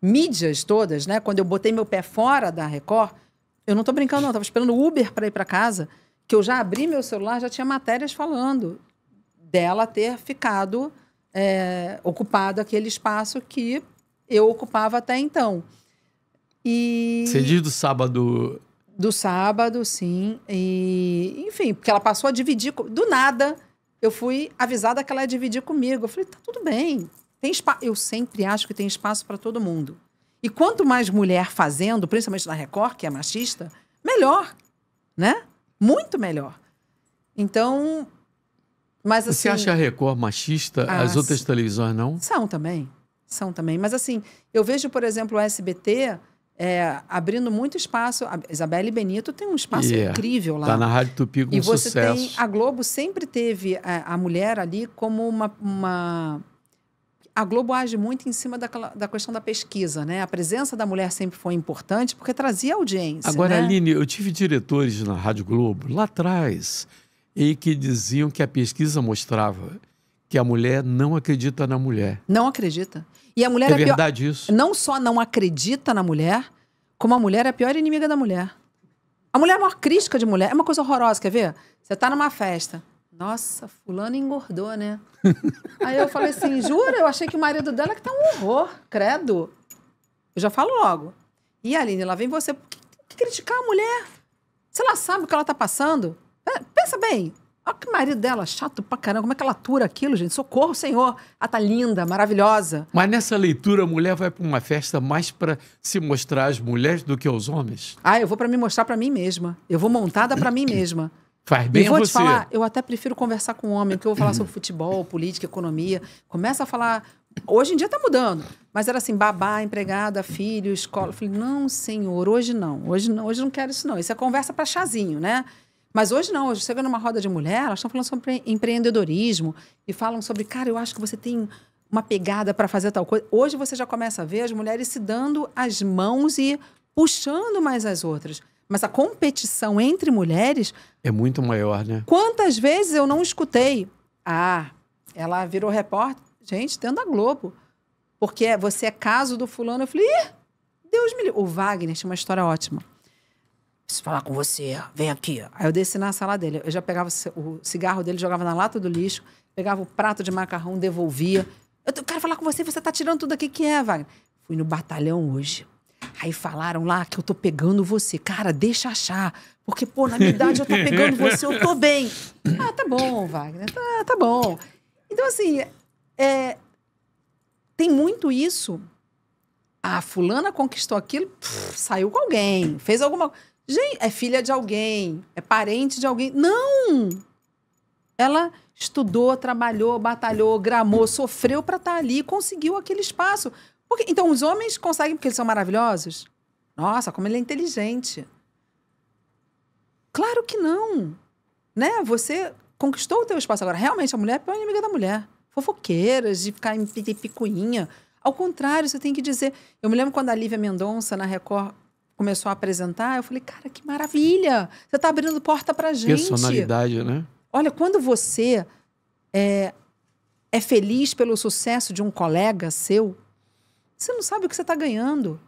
mídias todas, né? Quando eu botei meu pé fora da Record, eu não estou brincando, não. Eu tava esperando o Uber para ir para casa, que eu já abri meu celular, já tinha matérias falando dela ter ficado é, ocupado aquele espaço que eu ocupava até então. E... Você diz do sábado do sábado, sim. E, enfim, porque ela passou a dividir. Do nada, eu fui avisada que ela ia dividir comigo. Eu falei, tá tudo bem. Tem espaço Eu sempre acho que tem espaço para todo mundo. E quanto mais mulher fazendo, principalmente na Record, que é machista, melhor, né? Muito melhor. Então, mas assim... Você acha a Record machista? Ah, as outras televisões não? São também, são também. Mas assim, eu vejo, por exemplo, o SBT... É, abrindo muito espaço. A Isabelle Benito tem um espaço yeah. incrível lá. Está na Rádio Tupi com e você sucesso. Tem, a Globo sempre teve a, é, a mulher ali como uma, uma, a Globo age muito em cima da, da questão da pesquisa, né? A presença da mulher sempre foi importante porque trazia audiência. Agora, né? Aline, eu tive diretores na Rádio Globo lá atrás e que diziam que a pesquisa mostrava que a mulher não acredita na mulher. Não acredita. E a mulher é, é verdade pior... isso. Não só não acredita na mulher, como a mulher é a pior inimiga da mulher. A mulher é a maior crítica de mulher. É uma coisa horrorosa, quer ver? Você está numa festa nossa, fulano engordou, né? Aí eu falei assim, jura? Eu achei que o marido dela que tá um horror, credo. Eu já falo logo. E Aline, lá vem você que, que criticar a mulher. Se ela sabe o que ela tá passando, pensa bem. Olha que marido dela, chato pra caramba. Como é que ela atura aquilo, gente? Socorro, senhor. Ela ah, tá linda, maravilhosa. Mas nessa leitura, a mulher vai pra uma festa mais para se mostrar às mulheres do que aos homens? Ah, eu vou para me mostrar para mim mesma. Eu vou montada para mim mesma. Faz bem e vou a você. te falar, eu até prefiro conversar com um homem, porque eu vou falar sobre futebol, política, economia. Começa a falar. Hoje em dia está mudando, mas era assim: babá, empregada, filho, escola. Eu falei, não, senhor, hoje não. Hoje não, hoje não quero isso, não. Isso é conversa para chazinho, né? Mas hoje não, hoje você vê numa roda de mulher, elas estão falando sobre empreendedorismo e falam sobre, cara, eu acho que você tem uma pegada para fazer tal coisa. Hoje você já começa a ver as mulheres se dando as mãos e puxando mais as outras. Mas a competição entre mulheres. É muito maior, né? Quantas vezes eu não escutei? Ah, ela virou repórter. Gente, tendo a Globo. Porque você é caso do fulano. Eu falei, Ih, Deus me livre. O Wagner tinha uma história ótima. Preciso falar com você, vem aqui. Aí eu desci na sala dele. Eu já pegava o cigarro dele, jogava na lata do lixo, pegava o prato de macarrão, devolvia. Eu quero falar com você, você tá tirando tudo aqui que é, Wagner. Fui no batalhão hoje. Aí falaram lá que eu tô pegando você. Cara, deixa achar. Porque, pô, na minha idade eu tô pegando você, eu tô bem. Ah, tá bom, Wagner, tá, tá bom. Então, assim, é, tem muito isso. Ah, fulana conquistou aquilo, pff, saiu com alguém, fez alguma Gente, é filha de alguém, é parente de alguém. Não! Ela estudou, trabalhou, batalhou, gramou, sofreu para estar tá ali, conseguiu aquele espaço. Porque, então, os homens conseguem porque eles são maravilhosos? Nossa, como ele é inteligente. Claro que não. Né? Você conquistou o teu espaço. Agora, realmente, a mulher é a pior inimiga da mulher. Fofoqueiras, de ficar em picuinha. Ao contrário, você tem que dizer. Eu me lembro quando a Lívia Mendonça, na Record, começou a apresentar, eu falei, cara, que maravilha! Você está abrindo porta a gente. Personalidade, né? Olha, quando você é, é feliz pelo sucesso de um colega seu, você não sabe o que você está ganhando.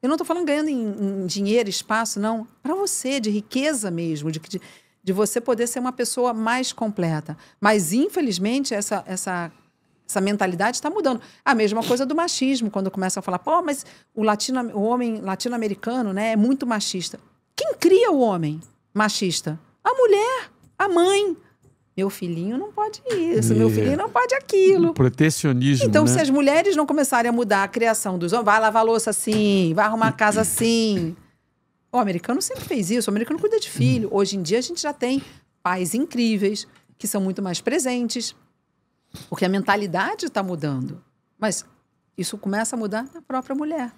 Eu não estou falando ganhando em, em, dinheiro, espaço, não. Para você, de riqueza mesmo, de, de, de, você poder ser uma pessoa mais completa. Mas, infelizmente, essa, essa, essa mentalidade está mudando. A mesma coisa do machismo, quando começa a falar, pô, mas o, latino, o homem latino-americano né, é muito machista. Quem cria o homem machista? A mulher, a mãe, meu filhinho não pode isso, é. meu filhinho não pode aquilo. O protecionismo. Então, né? se as mulheres não começarem a mudar a criação dos homens, vai lavar louça assim, vai arrumar a casa assim. O americano sempre fez isso, o americano cuida de filho. Hoje em dia a gente já tem pais incríveis, que são muito mais presentes, porque a mentalidade está mudando. Mas isso começa a mudar na própria mulher.